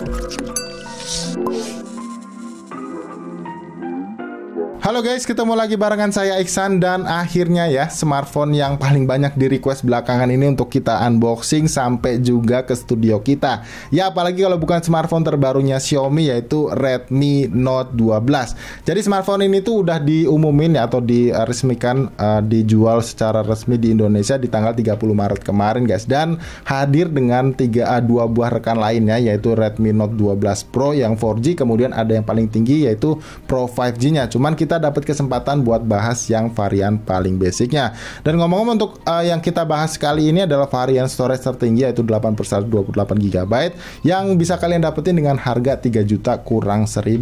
Thank you. Halo guys, ketemu lagi barengan saya Iksan dan akhirnya ya smartphone yang paling banyak di request belakangan ini untuk kita unboxing sampai juga ke studio kita. Ya apalagi kalau bukan smartphone terbarunya Xiaomi yaitu Redmi Note 12. Jadi smartphone ini tuh udah diumumin ya atau diresmikan uh, dijual secara resmi di Indonesia di tanggal 30 Maret kemarin guys dan hadir dengan 3 2 eh, buah rekan lainnya yaitu Redmi Note 12 Pro yang 4G kemudian ada yang paling tinggi yaitu Pro 5G-nya. Cuman kita dapat kesempatan buat bahas yang varian paling basicnya. Dan ngomong-ngomong untuk uh, yang kita bahas kali ini adalah varian storage tertinggi yaitu 8 per 128 GB yang bisa kalian dapetin dengan harga 3 juta kurang 1000.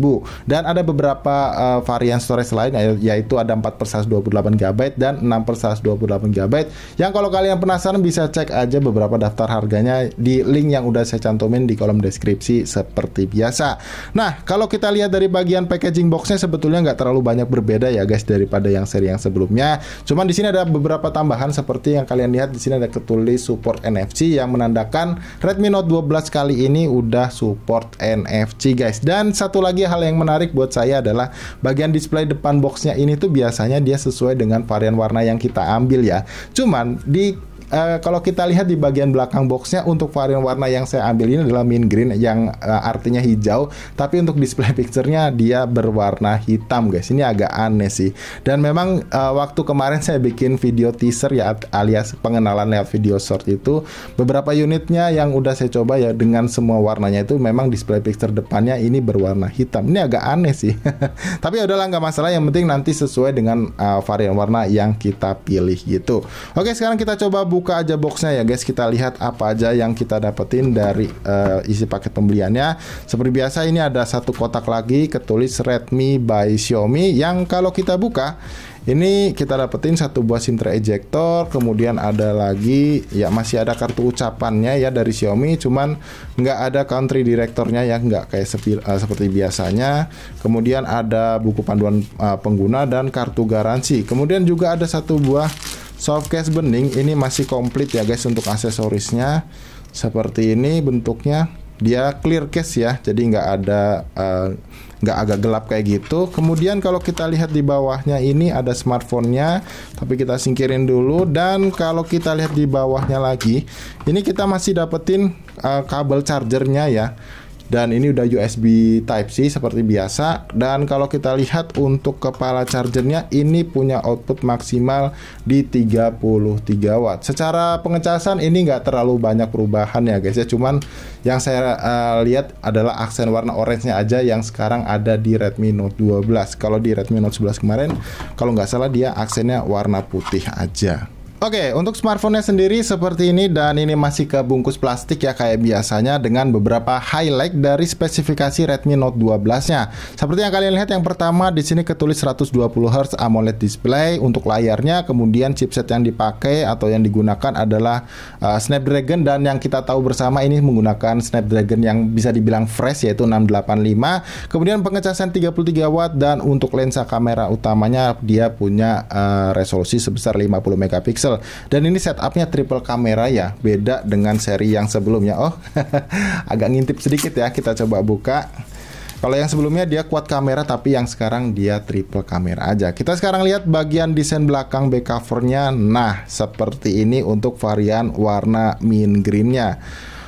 Dan ada beberapa uh, varian storage lain ya, yaitu ada 4 per 128 GB dan 6 per 128 GB yang kalau kalian penasaran bisa cek aja beberapa daftar harganya di link yang udah saya cantumin di kolom deskripsi seperti biasa. Nah, kalau kita lihat dari bagian packaging boxnya sebetulnya nggak terlalu banyak agak berbeda ya guys daripada yang seri yang sebelumnya. Cuman di sini ada beberapa tambahan seperti yang kalian lihat di sini ada ketulis support NFC yang menandakan Redmi Note 12 kali ini udah support NFC guys. Dan satu lagi hal yang menarik buat saya adalah bagian display depan boxnya ini tuh biasanya dia sesuai dengan varian warna yang kita ambil ya. Cuman di uh, kalau kita lihat di bagian belakang boxnya untuk varian warna yang saya ambil ini adalah mint green yang uh, artinya hijau tapi untuk display picture-nya dia berwarna hitam guys ini agak aneh sih dan memang uh, waktu kemarin saya bikin video teaser ya alias pengenalan lewat video short itu beberapa unitnya yang udah saya coba ya dengan semua warnanya itu memang display picture depannya ini berwarna hitam ini agak aneh sih tapi ya udahlah nggak masalah yang penting nanti sesuai dengan uh, varian warna yang kita pilih gitu oke sekarang kita coba buka buka aja boxnya ya guys kita lihat apa aja yang kita dapetin dari uh, isi paket pembeliannya seperti biasa ini ada satu kotak lagi ketulis Redmi by Xiaomi yang kalau kita buka ini kita dapetin satu buah sinter ejector kemudian ada lagi ya masih ada kartu ucapannya ya dari Xiaomi cuman nggak ada country direktornya ya nggak kayak sepi, uh, seperti biasanya kemudian ada buku panduan uh, pengguna dan kartu garansi kemudian juga ada satu buah Softcase bening ini masih komplit ya guys untuk aksesorisnya seperti ini bentuknya dia clear case ya jadi nggak ada eh, nggak uh, agak gelap kayak gitu kemudian kalau kita lihat di bawahnya ini ada smartphone-nya tapi kita singkirin dulu dan kalau kita lihat di bawahnya lagi ini kita masih dapetin uh, kabel chargernya ya dan ini udah USB Type C seperti biasa dan kalau kita lihat untuk kepala chargernya ini punya output maksimal di 33 watt secara pengecasan ini nggak terlalu banyak perubahan ya guys ya cuman yang saya uh, lihat adalah aksen warna orange-nya aja yang sekarang ada di Redmi Note 12 kalau di Redmi Note 11 kemarin kalau nggak salah dia aksennya warna putih aja Oke, okay, untuk smartphone-nya sendiri seperti ini dan ini masih ke bungkus plastik ya kayak biasanya dengan beberapa highlight dari spesifikasi Redmi Note 12-nya. Seperti yang kalian lihat yang pertama di sini ketulis 120Hz AMOLED display untuk layarnya, kemudian chipset yang dipakai atau yang digunakan adalah uh, Snapdragon dan yang kita tahu bersama ini menggunakan Snapdragon yang bisa dibilang fresh yaitu 685. Kemudian pengecasan 33 watt dan untuk lensa kamera utamanya dia punya uh, resolusi sebesar 50 megapiksel megapiksel dan ini setupnya triple kamera ya beda dengan seri yang sebelumnya oh agak ngintip sedikit ya kita coba buka kalau yang sebelumnya dia kuat kamera tapi yang sekarang dia triple kamera aja kita sekarang lihat bagian desain belakang back covernya nah seperti ini untuk varian warna mint greennya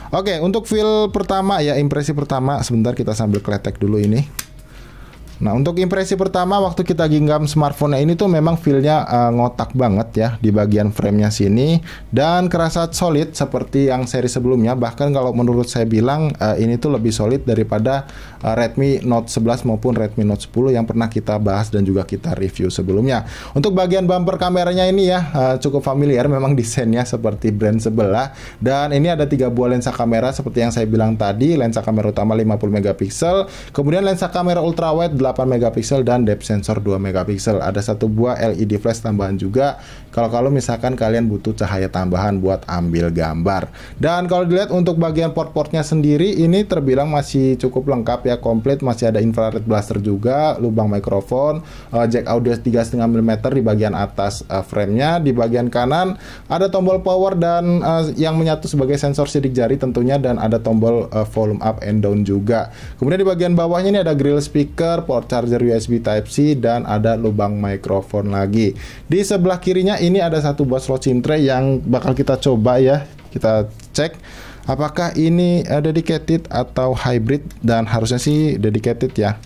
Oke, untuk feel pertama ya impresi pertama sebentar kita sambil kletek dulu ini. Nah untuk impresi pertama waktu kita genggam smartphone ini tuh memang feelnya uh, ngotak banget ya di bagian framenya sini dan kerasa solid seperti yang seri sebelumnya bahkan kalau menurut saya bilang uh, ini tuh lebih solid daripada uh, Redmi Note 11 maupun Redmi Note 10 yang pernah kita bahas dan juga kita review sebelumnya. Untuk bagian bumper kameranya ini ya uh, cukup familiar memang desainnya seperti brand sebelah dan ini ada tiga buah lensa kamera seperti yang saya bilang tadi lensa kamera utama 50 megapiksel kemudian lensa kamera ultrawide 8 megapiksel dan depth sensor 2 megapiksel. Ada satu buah LED flash tambahan juga kalau-kalau misalkan kalian butuh cahaya tambahan buat ambil gambar. Dan kalau dilihat untuk bagian port-portnya sendiri ini terbilang masih cukup lengkap ya, komplit masih ada infrared blaster juga, lubang mikrofon, eh, jack audio 3,5 mm di bagian atas eh, frame-nya. di bagian kanan ada tombol power dan eh, yang menyatu sebagai sensor sidik jari tentunya dan ada tombol volume up and down juga. Kemudian di bagian bawahnya ini ada grill speaker, charger USB Type-C dan ada lubang mikrofon lagi. Di sebelah kirinya ini ada satu buah slot SIM tray yang bakal kita coba ya. Kita cek apakah ini eh, dedicated atau hybrid dan harusnya sih dedicated ya.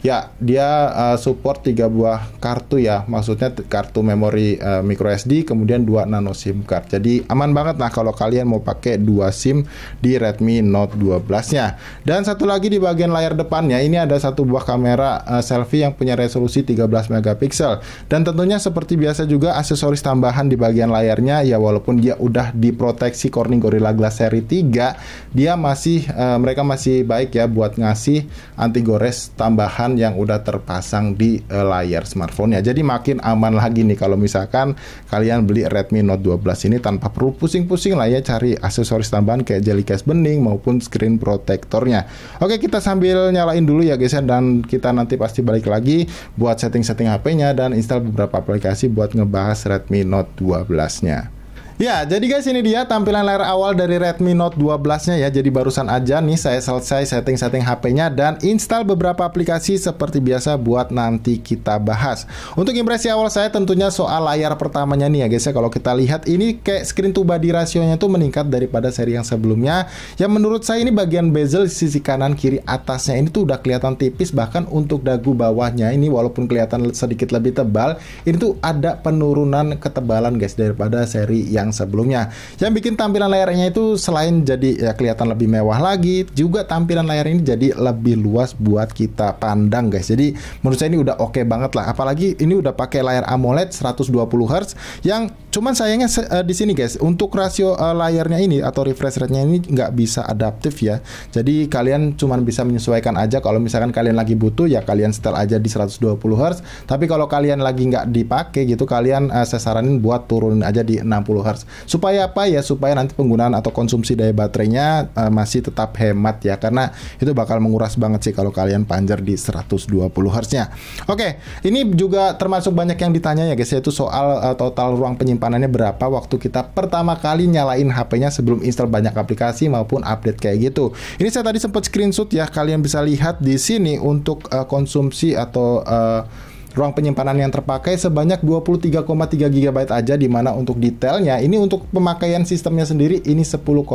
Ya, dia uh, support tiga buah kartu ya. Maksudnya kartu memori uh, micro SD kemudian dua nano SIM card. Jadi aman banget nah kalau kalian mau pakai dua SIM di Redmi Note 12-nya. Dan satu lagi di bagian layar depannya ini ada satu buah kamera uh, selfie yang punya resolusi 13 megapiksel. Dan tentunya seperti biasa juga aksesoris tambahan di bagian layarnya ya walaupun dia udah diproteksi Corning Gorilla Glass seri 3, dia masih uh, mereka masih baik ya buat ngasih anti gores tambahan yang udah terpasang di uh, layar smartphone ya Jadi makin aman lagi nih kalau misalkan kalian beli Redmi Note 12 ini tanpa perlu pusing-pusing lah ya cari aksesoris tambahan kayak jelly case bening maupun screen protectornya. Oke, kita sambil nyalain dulu ya guys ya dan kita nanti pasti balik lagi buat setting-setting HP-nya dan install beberapa aplikasi buat ngebahas Redmi Note 12-nya. Ya, jadi guys ini dia tampilan layar awal dari Redmi Note 12-nya ya. Jadi barusan aja nih saya selesai setting-setting HP-nya dan install beberapa aplikasi seperti biasa buat nanti kita bahas. Untuk impresi awal saya tentunya soal layar pertamanya nih ya guys ya. Kalau kita lihat ini kayak screen to body rasionya tuh meningkat daripada seri yang sebelumnya. Yang menurut saya ini bagian bezel sisi kanan kiri atasnya ini tuh udah kelihatan tipis bahkan untuk dagu bawahnya ini walaupun kelihatan sedikit lebih tebal, ini tuh ada penurunan ketebalan guys daripada seri yang yang sebelumnya. Yang bikin tampilan layarnya itu selain jadi ya kelihatan lebih mewah lagi, juga tampilan layar ini jadi lebih luas buat kita pandang guys. Jadi menurut saya ini udah oke okay banget lah. Apalagi ini udah pakai layar AMOLED 120 Hz yang cuman sayangnya uh, di sini guys untuk rasio uh, layarnya ini atau refresh rate-nya ini nggak bisa adaptif ya. Jadi kalian cuman bisa menyesuaikan aja kalau misalkan kalian lagi butuh ya kalian setel aja di 120 Hz. Tapi kalau kalian lagi nggak dipakai gitu kalian uh, eh, saya saranin buat turun aja di 60 Hz Charge. Supaya apa ya? Supaya nanti penggunaan atau konsumsi daya baterainya uh, masih tetap hemat ya karena itu bakal menguras banget sih kalau kalian panjer di 120 Hz-nya. Oke, ini juga termasuk banyak yang ditanya ya guys yaitu soal uh, total ruang penyimpanannya berapa waktu kita pertama kali nyalain HP-nya sebelum install banyak aplikasi maupun update kayak gitu. Ini saya tadi sempat screenshot ya kalian bisa lihat di sini untuk uh, konsumsi atau uh, Ruang penyimpanan yang terpakai sebanyak 23,3 GB aja dimana untuk detailnya ini untuk pemakaian sistemnya sendiri ini 10,29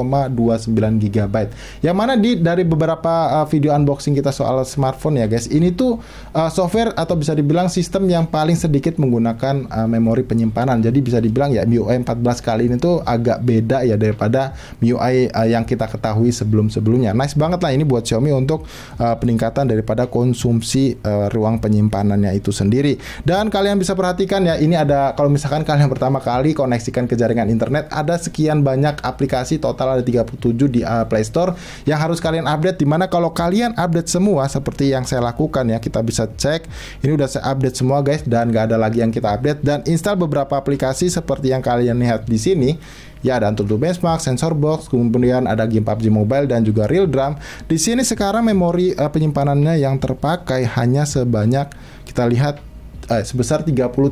GB. Yang mana di dari beberapa uh, video unboxing kita soal smartphone ya guys, ini tuh uh, software atau bisa dibilang sistem yang paling sedikit menggunakan uh, memori penyimpanan. Jadi bisa dibilang ya MIUI 14 kali ini tuh agak beda ya daripada MIUI uh, yang kita ketahui sebelum-sebelumnya. Nice banget lah ini buat Xiaomi untuk uh, peningkatan daripada konsumsi uh, ruang penyimpanannya itu sendiri sendiri. Dan kalian bisa perhatikan ya, ini ada kalau misalkan kalian pertama kali koneksikan ke jaringan internet, ada sekian banyak aplikasi total ada 37 di uh, Play Store yang harus kalian update dimana kalau kalian update semua seperti yang saya lakukan ya, kita bisa cek ini udah saya update semua guys dan nggak ada lagi yang kita update dan install beberapa aplikasi seperti yang kalian lihat di sini Ya ada Antutu Benchmark, Sensor Box, kemudian ada game PUBG Mobile dan juga Real Drum. Di sini sekarang memori uh, penyimpanannya yang terpakai hanya sebanyak kita lihat eh, sebesar 33,1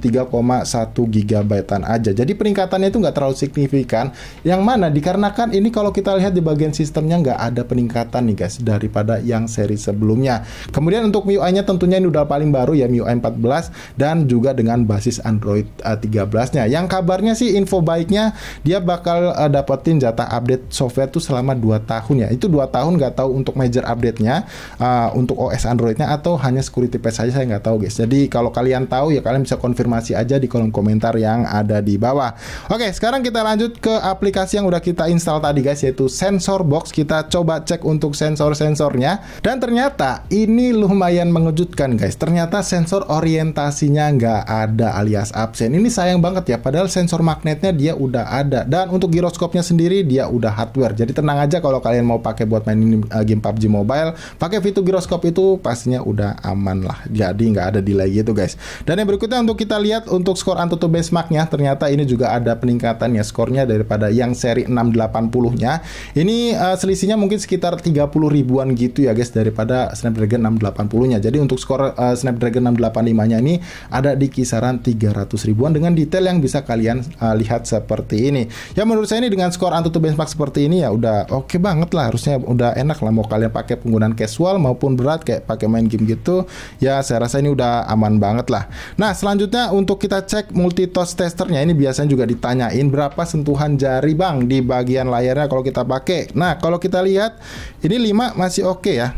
gb aja. Jadi peningkatannya itu nggak terlalu signifikan. Yang mana dikarenakan ini kalau kita lihat di bagian sistemnya nggak ada peningkatan nih guys daripada yang seri sebelumnya. Kemudian untuk MIUI-nya tentunya ini udah paling baru ya MIUI 14 dan juga dengan basis Android uh, eh, 13-nya. Yang kabarnya sih info baiknya dia bakal uh, dapetin jatah update software tuh selama 2 tahun ya. Itu 2 tahun nggak tahu untuk major update-nya uh, untuk OS Android-nya atau hanya security patch saja saya nggak tahu guys. Jadi kalau kalian pengen tahu ya kalian bisa konfirmasi aja di kolom komentar yang ada di bawah. Oke, sekarang kita lanjut ke aplikasi yang udah kita install tadi guys yaitu Sensor Box. Kita coba cek untuk sensor-sensornya dan ternyata ini lumayan mengejutkan guys. Ternyata sensor orientasinya nggak ada alias absen. Ini sayang banget ya padahal sensor magnetnya dia udah ada dan untuk giroskopnya sendiri dia udah hardware. Jadi tenang aja kalau kalian mau pakai buat main game eh, PUBG Mobile, pakai fitur giroskop itu pastinya udah aman lah. Jadi nggak ada delay gitu guys. Dan yang berikutnya untuk kita lihat untuk skor Antutu benchmarknya ternyata ini juga ada peningkatannya skornya daripada yang seri 680-nya. Ini uh, selisihnya mungkin sekitar 30 ribuan gitu ya guys daripada Snapdragon 680-nya. Jadi untuk skor uh, Snapdragon 685-nya ini ada di kisaran 300 ribuan dengan detail yang bisa kalian uh, lihat seperti ini. Ya menurut saya ini dengan skor Antutu benchmark seperti ini ya udah oke okay banget lah harusnya udah enak lah mau kalian pakai penggunaan casual maupun berat kayak pakai main game gitu ya saya rasa ini udah aman banget lah Nah, selanjutnya untuk kita cek multitouch testernya ini biasanya juga ditanyain berapa sentuhan jari Bang di bagian layarnya kalau kita pakai. Nah, kalau kita lihat ini 5 masih oke okay ya.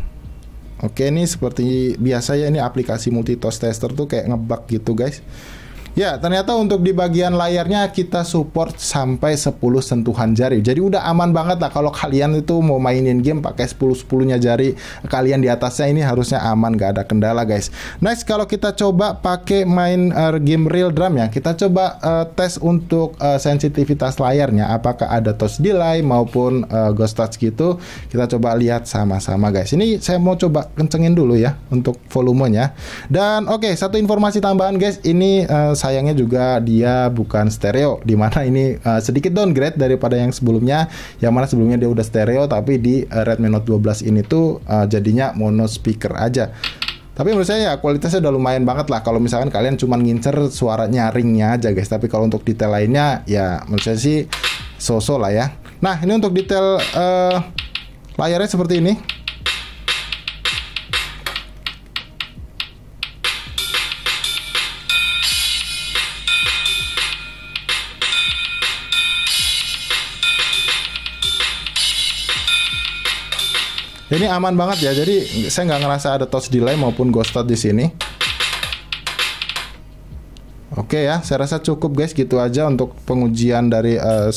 Oke, ini seperti biasa ya ini aplikasi multitouch tester tuh kayak ngebug gitu, guys. Ya, ternyata untuk di bagian layarnya kita support sampai 10 sentuhan jari. Jadi udah aman banget lah kalau kalian itu mau mainin game pakai 10-10-nya jari kalian di atasnya ini harusnya aman gak ada kendala guys. Nice kalau kita coba pakai main uh, game real drum ya, kita coba uh, tes untuk uh, sensitivitas layarnya apakah ada touch delay maupun uh, ghost touch gitu. Kita coba lihat sama-sama guys. Ini saya mau coba kencengin dulu ya untuk volumenya. Dan oke, okay, satu informasi tambahan guys, ini uh, sayangnya juga dia bukan stereo di mana ini uh, sedikit downgrade daripada yang sebelumnya yang mana sebelumnya dia udah stereo tapi di eh, Redmi Note 12 ini tuh uh, jadinya mono speaker aja. Tapi menurut saya ya kualitasnya udah lumayan banget lah kalau misalkan kalian cuma ngincer suara nyaringnya aja guys. Tapi kalau untuk detail lainnya ya menurut saya sih so-so lah ya. Nah, ini untuk detail uh, layarnya seperti ini. Ini aman banget ya. Jadi saya nggak ngerasa ada touch delay maupun ghost touch di sini. Oke okay ya, saya rasa cukup guys gitu aja untuk pengujian dari uh,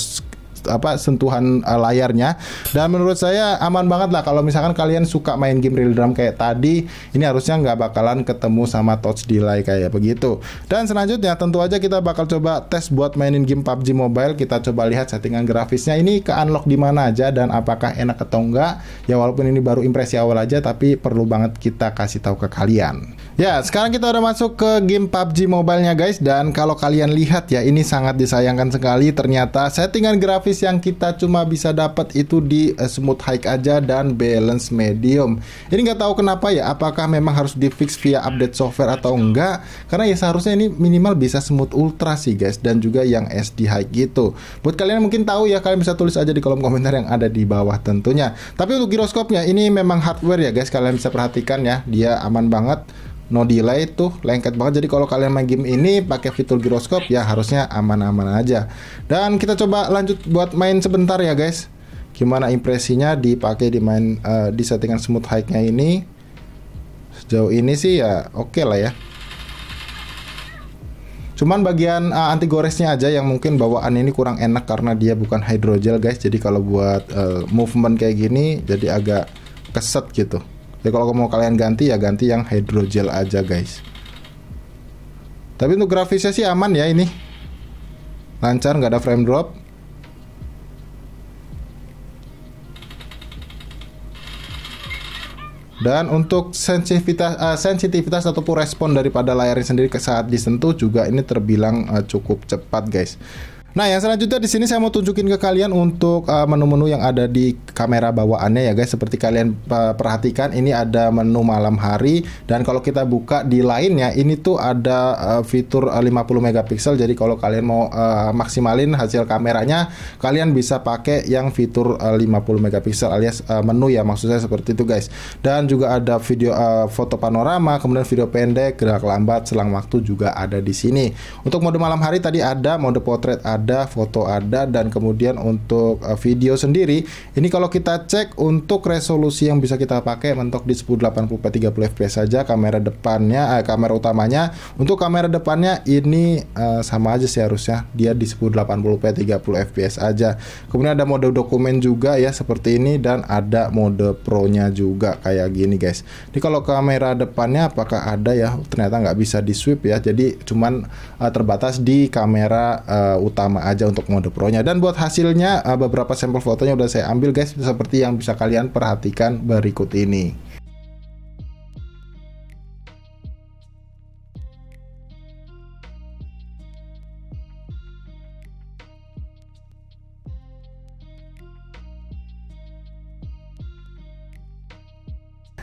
apa sentuhan uh, layarnya dan menurut saya aman banget lah kalau misalkan kalian suka main game real drum kayak tadi ini harusnya nggak bakalan ketemu sama touch delay kayak begitu dan selanjutnya tentu aja kita bakal coba tes buat mainin game PUBG Mobile kita coba lihat settingan grafisnya ini ke unlock di mana aja dan apakah enak atau enggak ya walaupun ini baru impresi awal aja tapi perlu banget kita kasih tahu ke kalian Ya, sekarang kita udah masuk ke game PUBG Mobile-nya guys dan kalau kalian lihat ya ini sangat disayangkan sekali ternyata settingan grafis yang kita cuma bisa dapat itu di uh, smooth high aja dan balance medium. Ini nggak tahu kenapa ya, apakah memang harus di fix via update software atau enggak? Karena ya seharusnya ini minimal bisa smooth ultra sih guys dan juga yang SD high gitu. Buat kalian yang mungkin tahu ya kalian bisa tulis aja di kolom komentar yang ada di bawah tentunya. Tapi untuk giroskopnya ini memang hardware ya guys, kalian bisa perhatikan ya, dia aman banget no delay tuh lengket banget jadi kalau kalian main game ini pakai fitur giroskop ya harusnya aman-aman aja dan kita coba lanjut buat main sebentar ya guys gimana impresinya dipakai di main uh, eh, di settingan smooth hike nya ini sejauh ini sih ya oke okay lah ya cuman bagian uh, anti goresnya aja yang mungkin bawaan ini kurang enak karena dia bukan hydrogel guys jadi kalau buat uh, movement kayak gini jadi agak keset gitu jadi ya, kalau mau kalian ganti ya ganti yang hydrogel aja guys. Tapi untuk grafisnya sih aman ya ini. Lancar nggak ada frame drop. Dan untuk sensitivitas, uh, sensitivitas ataupun respon daripada layarnya sendiri ke saat disentuh juga ini terbilang uh, cukup cepat guys. Nah, yang selanjutnya di sini saya mau tunjukin ke kalian untuk menu uh, menu-menu yang ada di kamera bawaannya ya guys. Seperti kalian uh, perhatikan ini ada menu malam hari dan kalau kita buka di lainnya ini tuh ada uh, fitur 50 uh, megapiksel. Jadi kalau kalian mau uh, maksimalin hasil kameranya, kalian bisa pakai yang fitur uh, 50 megapiksel alias uh, menu ya maksud saya seperti itu guys. Dan juga ada video uh, foto panorama, kemudian video pendek, gerak lambat, selang waktu juga ada di sini. Untuk mode malam hari tadi ada, mode potret ada, foto ada dan kemudian untuk uh, video sendiri ini kalau kita cek untuk resolusi yang bisa kita pakai mentok di 1080p 30 fps saja kamera depannya eh, kamera utamanya untuk kamera depannya ini uh, sama aja sih harusnya dia di 1080p 30 fps aja kemudian ada mode dokumen juga ya seperti ini dan ada mode pro nya juga kayak gini guys ini kalau kamera depannya apakah ada ya ternyata nggak bisa di sweep ya jadi cuman uh, terbatas di kamera uh, utama sama aja untuk mode Pro-nya. Dan buat hasilnya eh, beberapa sampel fotonya udah saya ambil guys seperti yang bisa kalian perhatikan berikut ini.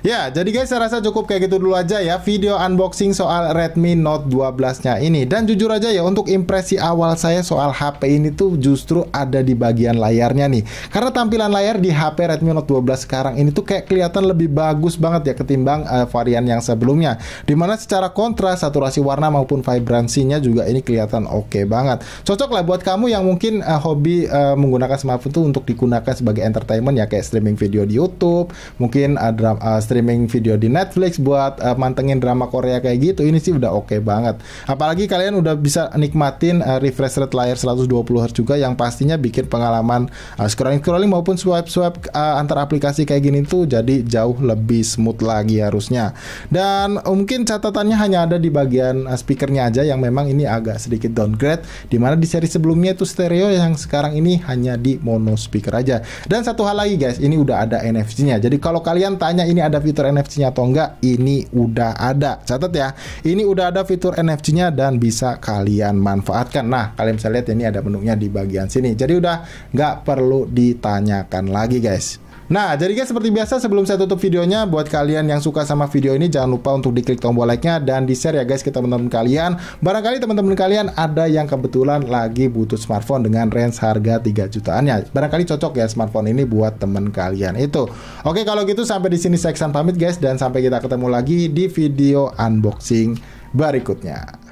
Ya, jadi guys saya rasa cukup kayak gitu dulu aja ya video unboxing soal Redmi Note 12-nya ini. Dan jujur aja ya untuk impresi awal saya soal HP ini tuh justru ada di bagian layarnya nih. Karena tampilan layar di HP Redmi Note 12 sekarang ini tuh kayak kelihatan lebih bagus banget ya ketimbang uh, varian yang sebelumnya. Dimana secara kontras, saturasi warna maupun vibransinya juga ini kelihatan oke okay banget. Cocok lah buat kamu yang mungkin uh, hobi uh, menggunakan smartphone tuh untuk digunakan sebagai entertainment ya kayak streaming video di YouTube, mungkin ada uh, uh, streaming video di Netflix buat uh, mantengin drama Korea kayak gitu ini sih udah oke okay banget apalagi kalian udah bisa nikmatin uh, refresh rate layar 120 Hz juga yang pastinya bikin pengalaman uh, eh, scrolling scrolling maupun swipe swipe uh, antar aplikasi kayak gini tuh jadi jauh lebih smooth lagi harusnya dan mungkin catatannya hanya ada di bagian uh, speakernya aja yang memang ini agak sedikit downgrade dimana di seri sebelumnya itu stereo yang sekarang ini hanya di mono speaker aja dan satu hal lagi guys ini udah ada NFC-nya jadi kalau kalian tanya ini ada fitur NFC-nya atau enggak, ini udah ada. Catat ya, ini udah ada fitur NFC-nya dan bisa kalian manfaatkan. Nah, kalian bisa lihat ini ada menunya di bagian sini. Jadi udah nggak perlu ditanyakan lagi guys. Nah, jadi guys seperti biasa sebelum saya tutup videonya buat kalian yang suka sama video ini jangan lupa untuk diklik tombol like-nya dan di-share ya guys ke teman-teman kalian. Barangkali teman-teman kalian ada yang kebetulan lagi butuh smartphone dengan range harga 3 jutaan ya. Barangkali cocok ya smartphone ini buat teman kalian. Itu. Oke, kalau gitu sampai di sini saya pamit guys dan sampai kita ketemu lagi di video unboxing berikutnya.